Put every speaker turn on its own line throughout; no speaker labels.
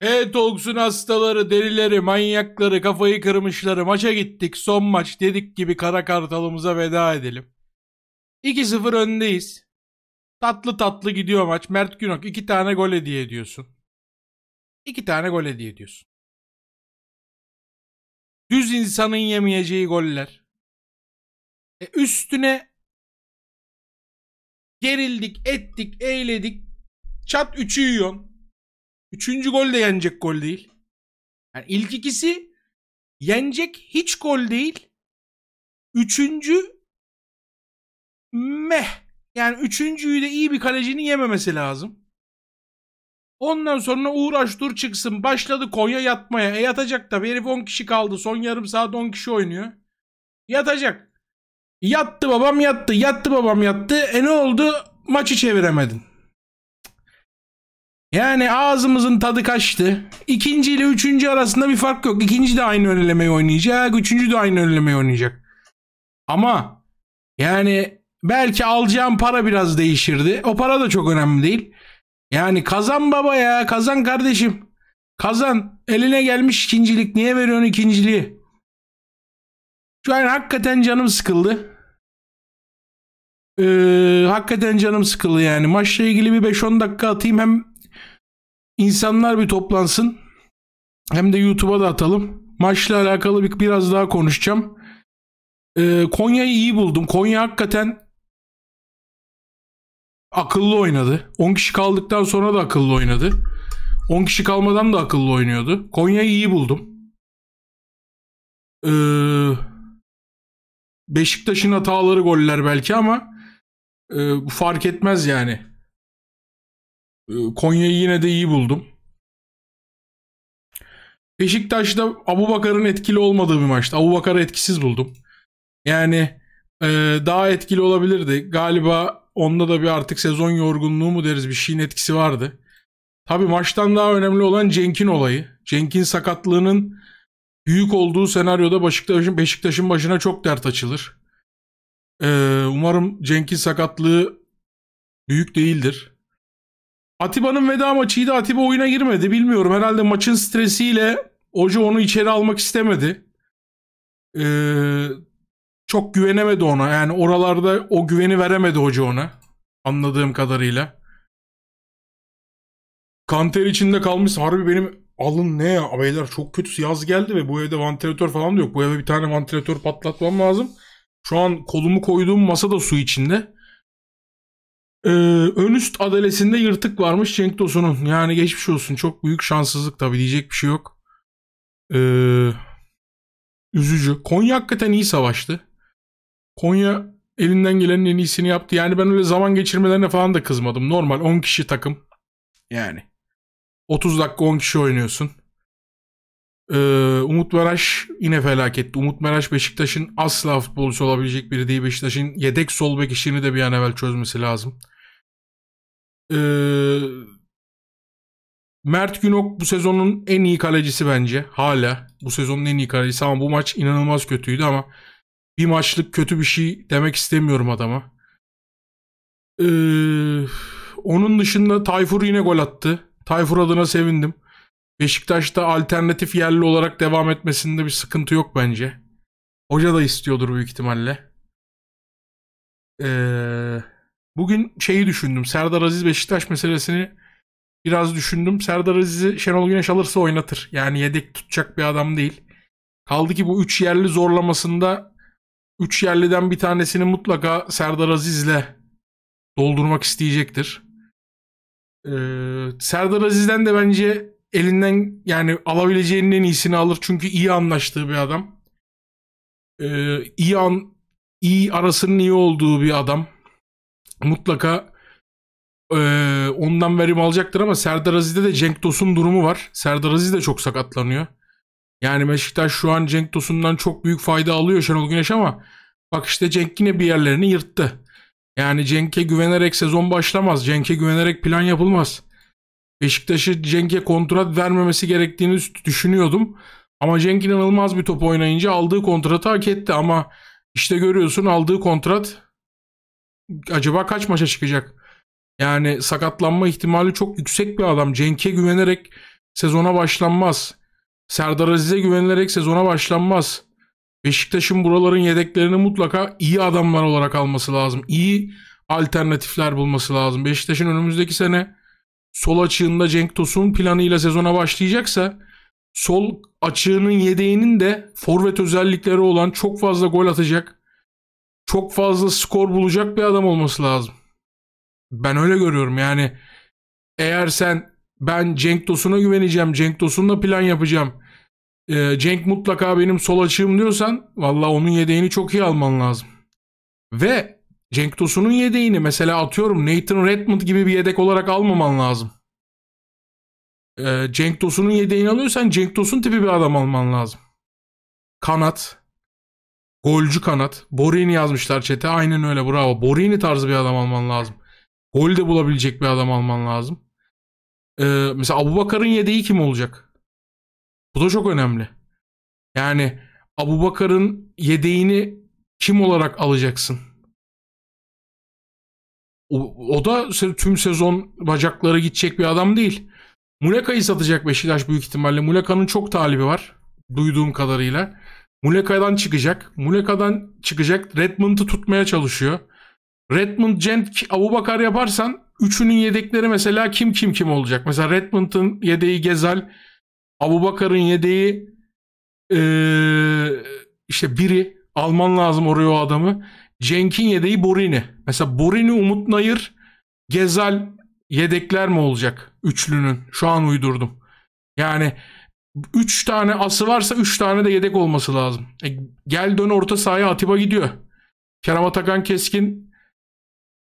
E-Talks'un hastaları, delileri, manyakları, kafayı kırmışları maça gittik. Son maç dedik gibi kara kartalımıza veda edelim. 2-0 öndeyiz. Tatlı tatlı gidiyor maç. Mert Günok iki tane gol hediye ediyorsun.
İki tane gol hediye ediyorsun. Düz insanın yemeyeceği goller. E üstüne gerildik, ettik, eğledik. Çat üçü yiyorsun. Üçüncü gol de yenecek gol değil. Yani ilk ikisi yenecek hiç gol değil. Üçüncü meh.
Yani üçüncüyü de iyi bir kalecinin yememesi lazım. Ondan sonra uğraş dur çıksın. Başladı Konya yatmaya. E yatacak da Herif 10 kişi kaldı. Son yarım saat 10 kişi oynuyor. Yatacak. Yattı babam yattı. Yattı babam yattı. E ne oldu? Maçı çeviremedin. Yani ağzımızın tadı kaçtı. İkinci ile üçüncü arasında bir fark yok. İkinci de aynı önlemeyi oynayacak. Üçüncü de aynı önlemeyi oynayacak. Ama yani belki alacağım para biraz değişirdi. O para da çok önemli değil. Yani kazan baba ya kazan kardeşim. Kazan. Eline gelmiş ikincilik. Niye veriyorsun ikinciliği?
Şu an hakikaten canım sıkıldı. Ee,
hakikaten canım sıkıldı yani. Maçla ilgili bir 5-10 dakika atayım hem İnsanlar bir toplansın. Hem de YouTube'a da atalım. Maçla alakalı bir, biraz daha konuşacağım. Ee, Konya'yı iyi buldum. Konya hakikaten akıllı oynadı. 10 kişi kaldıktan sonra da akıllı oynadı. 10 kişi kalmadan da akıllı oynuyordu. Konya'yı iyi buldum. Ee, Beşiktaş'ın hataları goller belki ama e, fark etmez yani. Ee, Konya'yı yine de iyi buldum. Beşiktaş'ta Abu Bakar'ın etkili olmadığı bir maçtı. Abu Bakar'ı etkisiz buldum. Yani e, daha etkili olabilirdi. Galiba onda da bir artık sezon yorgunluğu mu deriz bir şeyin etkisi vardı. Tabi maçtan daha önemli olan Cenk'in olayı. Cenk'in sakatlığının büyük olduğu senaryoda Beşiktaş'ın Beşiktaş'ın başına çok dert açılır. Ee, umarım Cenk'in sakatlığı büyük değildir. Atiba'nın veda maçıydı. Atiba oyuna girmedi. Bilmiyorum herhalde maçın stresiyle Hoca onu içeri almak istemedi. Ee, çok güvenemedi ona. Yani oralarda o güveni veremedi hoca ona. Anladığım kadarıyla. Kanter içinde kalmış. Harbi benim alın ne ya beyler çok kötü yaz geldi ve bu evde vantilatör falan da yok. Bu eve bir tane vantilatör patlatmam lazım. Şu an kolumu koyduğum masa da su içinde. Ee, ön üst adalesinde yırtık varmış Cenk Tosun'un. Yani geçmiş olsun. Çok büyük şanssızlık tabi Diyecek bir şey yok. Ee, üzücü. Konya hakikaten iyi savaştı. Konya elinden gelenin en iyisini yaptı. Yani ben öyle zaman geçirmelerine falan da kızmadım. Normal 10 kişi takım. Yani. 30 dakika 10 kişi oynuyorsun. Ee, Umut Meraş yine felaketti. Umut Meraş Beşiktaş'ın asla futbolcusu olabilecek biri değil. Beşiktaş'ın yedek sol bek işini de bir an evvel çözmesi lazım. Ee, Mert Günok bu sezonun en iyi kalecisi bence. Hala bu sezonun en iyi kalecisi ama bu maç inanılmaz kötüydü ama bir maçlık kötü bir şey demek istemiyorum adama. Ee, onun dışında Tayfur yine gol attı. Tayfur adına sevindim. Beşiktaş'ta alternatif yerli olarak devam etmesinde bir sıkıntı yok bence. Hoca da istiyordur büyük ihtimalle. Ee, bugün şeyi düşündüm. Serdar Aziz Beşiktaş meselesini biraz düşündüm. Serdar Aziz'i Şenol Güneş alırsa oynatır. Yani yedek tutacak bir adam değil. Kaldı ki bu üç yerli zorlamasında üç yerliden bir tanesini mutlaka Serdar Aziz'le doldurmak isteyecektir. Ee, Serdar Aziz'den de bence elinden yani alabileceğinin en iyisini alır. Çünkü iyi anlaştığı bir adam. Ee, iyi an, iyi arasının iyi olduğu bir adam. Mutlaka e, ondan verim alacaktır ama Serdar Aziz'de de Cenk Tosun durumu var. Serdar Aziz de çok sakatlanıyor. Yani Beşiktaş şu an Cenk Tosun'dan çok büyük fayda alıyor Şenol Güneş ama bak işte Cenk yine bir yerlerini yırttı. Yani Cenk'e güvenerek sezon başlamaz. Cenk'e güvenerek plan yapılmaz. Beşiktaş'ı Cenk'e kontrat vermemesi gerektiğini düşünüyordum. Ama Cenk inanılmaz bir top oynayınca aldığı kontratı hak etti ama işte görüyorsun aldığı kontrat acaba kaç maça çıkacak? Yani sakatlanma ihtimali çok yüksek bir adam. Cenk'e güvenerek sezona başlanmaz. Serdar Aziz'e güvenilerek sezona başlanmaz. Beşiktaş'ın buraların yedeklerini mutlaka iyi adamlar olarak alması lazım. İyi alternatifler bulması lazım. Beşiktaş'ın önümüzdeki sene sol açığında Cenk Tosun planıyla sezona başlayacaksa sol açığının yedeğinin de forvet özellikleri olan çok fazla gol atacak, çok fazla skor bulacak bir adam olması lazım. Ben öyle görüyorum yani. Eğer sen ben Cenk Tosun'a güveneceğim, Cenk Tosun'la plan yapacağım. E, Cenk mutlaka benim sol açığım diyorsan valla onun yedeğini çok iyi alman lazım. Ve Cenk Tosun'un yedeğini mesela atıyorum Nathan Redmond gibi bir yedek olarak almaman lazım. Ee, Cenk Tosun'un yedeğini alıyorsan Cenk Tosun tipi bir adam alman lazım. Kanat. Golcü kanat. Borini yazmışlar çete. Aynen öyle bravo. Borini tarzı bir adam alman lazım. Gol de bulabilecek bir adam alman lazım. Ee, mesela Abubakar'ın yedeği kim olacak? Bu da çok önemli. Yani Abu Abubakar'ın yedeğini kim olarak alacaksın? O, o da tüm sezon bacakları gidecek bir adam değil. Muleka'yı satacak Beşiktaş büyük ihtimalle. Muleka'nın çok talibi var. Duyduğum kadarıyla. Muleka'dan çıkacak. Muleka'dan çıkacak. Redmond'u tutmaya çalışıyor. Redmond, Cent, Abubakar yaparsan üçünün yedekleri mesela kim kim kim olacak? Mesela Redmond'un yedeği Gezal, Abubakar'ın yedeği ee, işte biri. Alman lazım oraya o adamı. Cenk'in yedeği Borini. Mesela Borini, Umut Nayır, Gezal yedekler mi olacak üçlünün? Şu an uydurdum. Yani 3 tane ası varsa 3 tane de yedek olması lazım. E, gel dön orta sahaya Atiba gidiyor. Kerem Atakan Keskin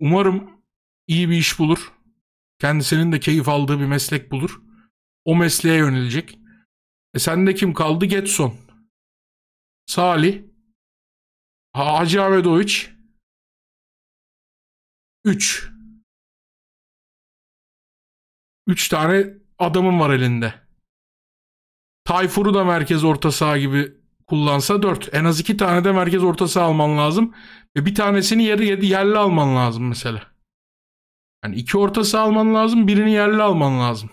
umarım iyi bir iş bulur. Kendisinin de keyif aldığı bir meslek bulur. O mesleğe yönelecek. E sende kim kaldı? Getson.
Salih. Hacı Ahmetoviç 3 3 tane adamım var
elinde. Tayfur'u da merkez orta saha gibi kullansa 4. En az 2 tane de merkez orta saha alman lazım. Ve bir tanesini yeri yerli alman lazım mesela. Yani iki orta saha alman lazım, birini yerli alman lazım.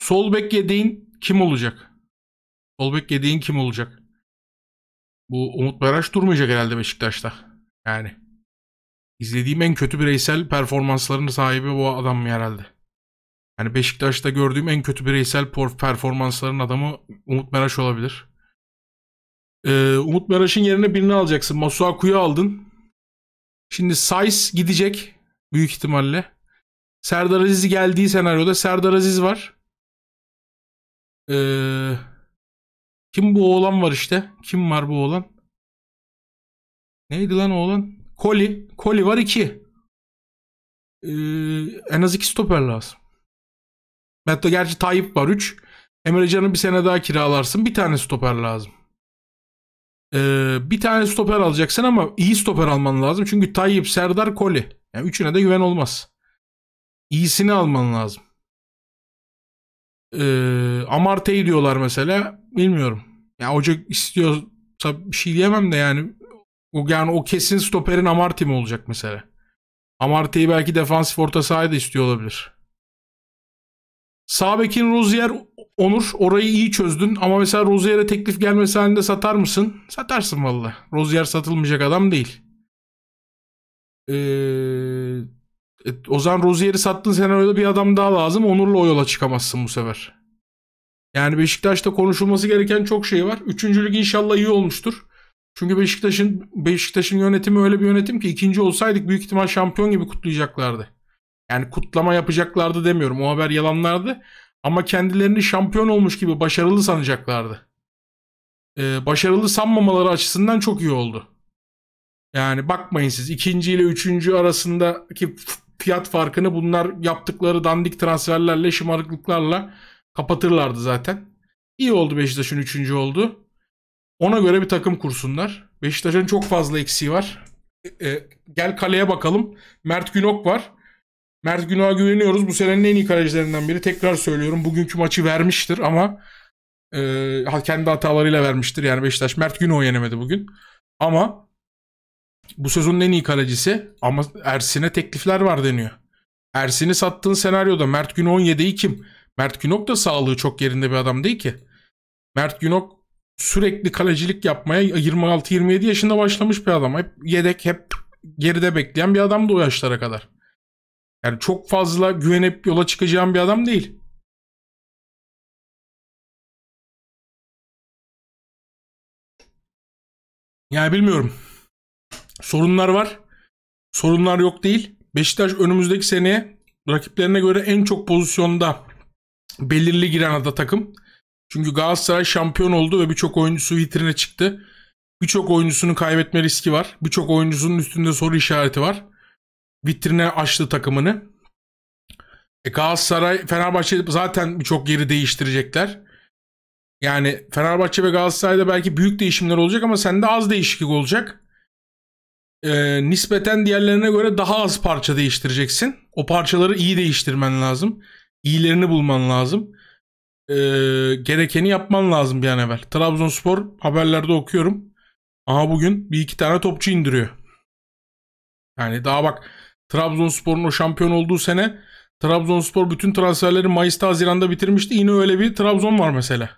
Sol bek yedeğin kim olacak? Sol bek yedeğin kim olacak? Bu Umut Beraş durmayacak herhalde Beşiktaş'ta. Yani. izlediğim en kötü bireysel performansların sahibi bu adam mı herhalde. Yani Beşiktaş'ta gördüğüm en kötü bireysel performansların adamı Umut Meraş olabilir. Ee, Umut Meraş'ın yerine birini alacaksın. Masuaku'yu aldın. Şimdi Sais gidecek büyük ihtimalle. Serdar Aziz'i geldiği senaryoda Serdar Aziz var. Ee, kim bu oğlan var işte?
Kim var bu oğlan? Neydi lan oğlan? Koli. Koli var
iki. Ee, en az iki stoper lazım. Hatta gerçi Tayyip var üç. Emre Can'ı bir sene daha kiralarsın. Bir tane stoper lazım. Ee, bir tane stoper alacaksın ama iyi stoper alman lazım. Çünkü Tayyip, Serdar, Koli. Yani üçüne de güven olmaz. İyisini alman lazım. Ee, Amartey diyorlar mesela. Bilmiyorum. Ya hoca istiyor tabii bir şey diyemem de yani o yani o kesin stoperin Amarty mi olacak mesela? Amarty'yi belki defansif orta sahaya da istiyor olabilir. Sağ bekin Rozier Onur orayı iyi çözdün ama mesela Rozier'e teklif gelmesi halinde satar mısın? Satarsın valla. Rozier satılmayacak adam değil. Ee, e, o zaman Rozier'i sattın senaryoda bir adam daha lazım. Onur'la o yola çıkamazsın bu sefer. Yani Beşiktaş'ta konuşulması gereken çok şey var. Üçüncülük inşallah iyi olmuştur. Çünkü Beşiktaş'ın Beşiktaş'ın yönetimi öyle bir yönetim ki ikinci olsaydık büyük ihtimal şampiyon gibi kutlayacaklardı. Yani kutlama yapacaklardı demiyorum. O haber yalanlardı. Ama kendilerini şampiyon olmuş gibi başarılı sanacaklardı. Ee, başarılı sanmamaları açısından çok iyi oldu. Yani bakmayın siz ikinci ile üçüncü arasındaki fiyat farkını bunlar yaptıkları dandik transferlerle, şımarıklıklarla Kapatırlardı zaten. İyi oldu Beşiktaş'ın üçüncü oldu. Ona göre bir takım kursunlar. Beşiktaş'ın çok fazla eksiği var. E, gel kaleye bakalım. Mert Günok var. Mert Günok'a güveniyoruz. Bu senenin en iyi kalecilerinden biri. Tekrar söylüyorum. Bugünkü maçı vermiştir ama e, kendi hatalarıyla vermiştir. Yani Beşiktaş Mert Günok'u yenemedi bugün. Ama bu sezonun en iyi kalecisi ama Ersin'e teklifler var deniyor. Ersin'i sattığın senaryoda Mert Günok'un yedeği kim? Mert Günok da sağlığı çok yerinde bir adam değil ki. Mert Günok sürekli kalecilik yapmaya 26-27 yaşında başlamış bir adam. Hep yedek, hep geride bekleyen bir adam da o yaşlara kadar. Yani çok fazla güvenip yola çıkacağım bir adam değil. Yani bilmiyorum. Sorunlar var. Sorunlar yok değil. Beşiktaş önümüzdeki seneye rakiplerine göre en çok pozisyonda belirli giren ada takım. Çünkü Galatasaray şampiyon oldu ve birçok oyuncusu vitrine çıktı. Birçok oyuncusunu kaybetme riski var. Birçok oyuncusunun üstünde soru işareti var. Vitrine açtı takımını. E Galatasaray, Fenerbahçe zaten birçok yeri değiştirecekler. Yani Fenerbahçe ve Galatasaray'da belki büyük değişimler olacak ama sende az değişiklik olacak. Ee, nispeten diğerlerine göre daha az parça değiştireceksin. O parçaları iyi değiştirmen lazım iyilerini bulman lazım. E, gerekeni yapman lazım bir an evvel. Trabzonspor haberlerde okuyorum. Aha bugün bir iki tane topçu indiriyor. Yani daha bak Trabzonspor'un o şampiyon olduğu sene Trabzonspor bütün transferleri Mayıs'ta Haziran'da bitirmişti. Yine öyle bir Trabzon var mesela.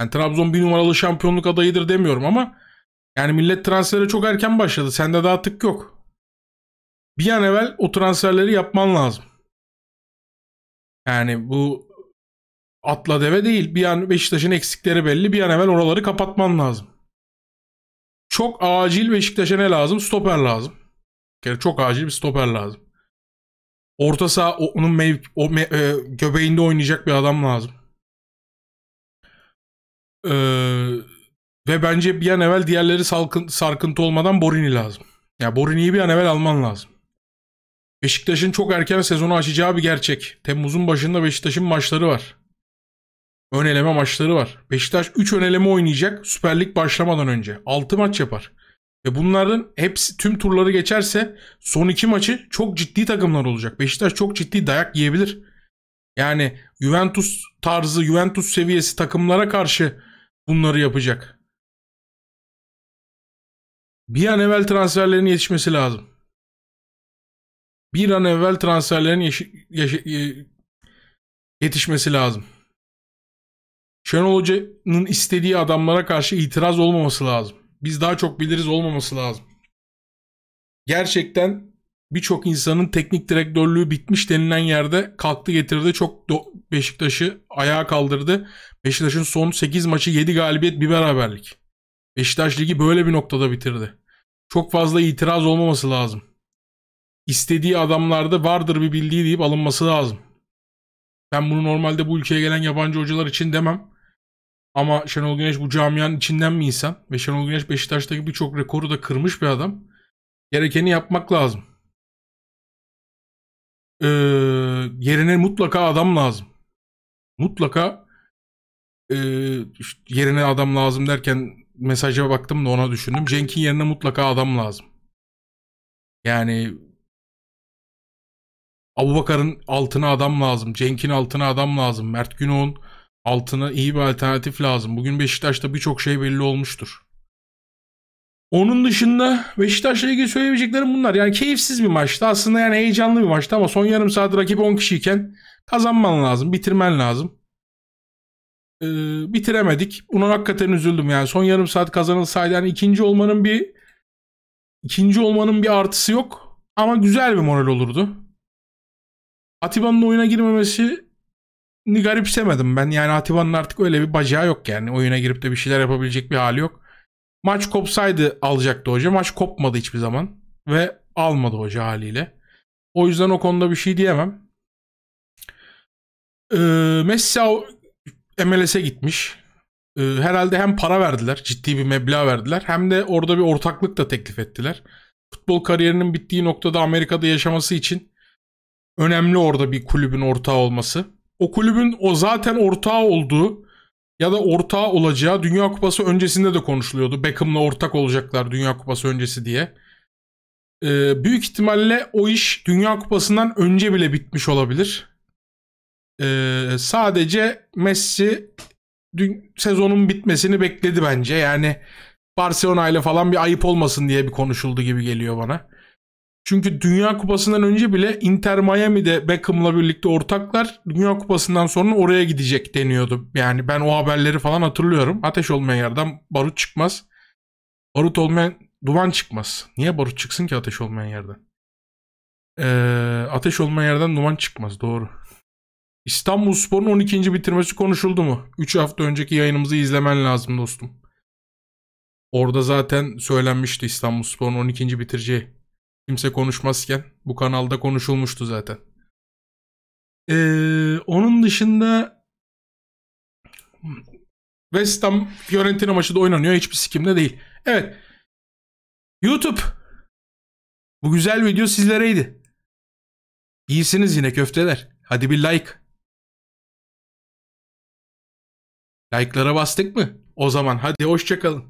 Yani Trabzon bir numaralı şampiyonluk adayıdır demiyorum ama yani millet transferi çok erken başladı. Sende daha tık yok. Bir an evvel o transferleri yapman lazım. Yani bu atla deve değil. Bir an Beşiktaş'ın eksikleri belli. Bir an evvel oraları kapatman lazım. Çok acil Beşiktaş'a ne lazım? Stoper lazım. Bir çok acil bir stoper lazım. Orta saha onun mev, o me, e, göbeğinde oynayacak bir adam lazım. Ee, ve bence bir an evvel diğerleri salkın, sarkıntı olmadan Borini lazım. Ya yani Borini'yi bir an evvel alman lazım. Beşiktaş'ın çok erken sezonu açacağı bir gerçek. Temmuz'un başında Beşiktaş'ın maçları var. Ön eleme maçları var. Beşiktaş 3 ön eleme oynayacak Süper Lig başlamadan önce. 6 maç yapar. Ve bunların hepsi tüm turları geçerse son 2 maçı çok ciddi takımlar olacak. Beşiktaş çok ciddi dayak yiyebilir. Yani Juventus tarzı, Juventus seviyesi takımlara karşı bunları yapacak. Bir an evvel transferlerin yetişmesi lazım bir an evvel transferlerin yetişmesi lazım. Şenol Hoca'nın istediği adamlara karşı itiraz olmaması lazım. Biz daha çok biliriz olmaması lazım. Gerçekten birçok insanın teknik direktörlüğü bitmiş denilen yerde kalktı getirdi. Çok Beşiktaş'ı ayağa kaldırdı. Beşiktaş'ın son 8 maçı 7 galibiyet bir beraberlik. Beşiktaş ligi böyle bir noktada bitirdi. Çok fazla itiraz olmaması lazım istediği adamlarda vardır bir bildiği deyip alınması lazım. Ben bunu normalde bu ülkeye gelen yabancı hocalar için demem. Ama Şenol Güneş bu camianın içinden mi insan. Ve Şenol Güneş Beşiktaş'taki birçok rekoru da kırmış bir adam. Gerekeni yapmak lazım. Ee, yerine mutlaka adam lazım. Mutlaka e, yerine adam lazım derken mesaja baktım da ona düşündüm. Cenk'in yerine mutlaka adam lazım. Yani Abubakar'ın altına adam lazım. Cenk'in altına adam lazım. Mert Günok'un altına iyi bir alternatif lazım. Bugün Beşiktaş'ta birçok şey belli olmuştur. Onun dışında Beşiktaş'la ilgili söyleyebileceklerim bunlar. Yani keyifsiz bir maçtı. Aslında yani heyecanlı bir maçtı ama son yarım saat rakip 10 kişiyken kazanman lazım, bitirmen lazım. Ee, bitiremedik. Buna hakikaten üzüldüm yani. Son yarım saat kazanılsaydı yani ikinci olmanın bir ikinci olmanın bir artısı yok ama güzel bir moral olurdu. Atiba'nın oyuna girmemesi ni garipsemedim ben. Yani Atiba'nın artık öyle bir bacağı yok yani. Oyuna girip de bir şeyler yapabilecek bir hali yok. Maç kopsaydı alacaktı hoca. Maç kopmadı hiçbir zaman. Ve almadı hoca haliyle. O yüzden o konuda bir şey diyemem. Ee, Messi MLS'e gitmiş. Ee, herhalde hem para verdiler. Ciddi bir meblağ verdiler. Hem de orada bir ortaklık da teklif ettiler. Futbol kariyerinin bittiği noktada Amerika'da yaşaması için Önemli orada bir kulübün ortağı olması. O kulübün o zaten ortağı olduğu ya da ortağı olacağı Dünya Kupası öncesinde de konuşuluyordu. Beckham'la ortak olacaklar Dünya Kupası öncesi diye. Ee, büyük ihtimalle o iş Dünya Kupası'ndan önce bile bitmiş olabilir. Ee, sadece Messi dün sezonun bitmesini bekledi bence. Yani Barcelona ile falan bir ayıp olmasın diye bir konuşuldu gibi geliyor bana. Çünkü Dünya Kupası'ndan önce bile Inter Miami'de Beckham'la birlikte ortaklar Dünya Kupası'ndan sonra oraya gidecek deniyordu. Yani ben o haberleri falan hatırlıyorum. Ateş olmayan yerden barut çıkmaz. Barut olmayan duman çıkmaz. Niye barut çıksın ki ateş olmayan yerden? Ee, ateş olmayan yerden duman çıkmaz doğru. İstanbul Spor'un 12. bitirmesi konuşuldu mu? 3 hafta önceki yayınımızı izlemen lazım dostum. Orada zaten söylenmişti İstanbul Spor'un 12. bitireceği. Kimse konuşmazken bu kanalda konuşulmuştu zaten. Ee, onun dışında West Ham Fiorentina maçı da oynanıyor. Hiçbir
sikimde değil. Evet. YouTube. Bu güzel video sizlereydi. İyisiniz yine köfteler. Hadi bir like. Like'lara bastık mı? O zaman hadi hoşçakalın.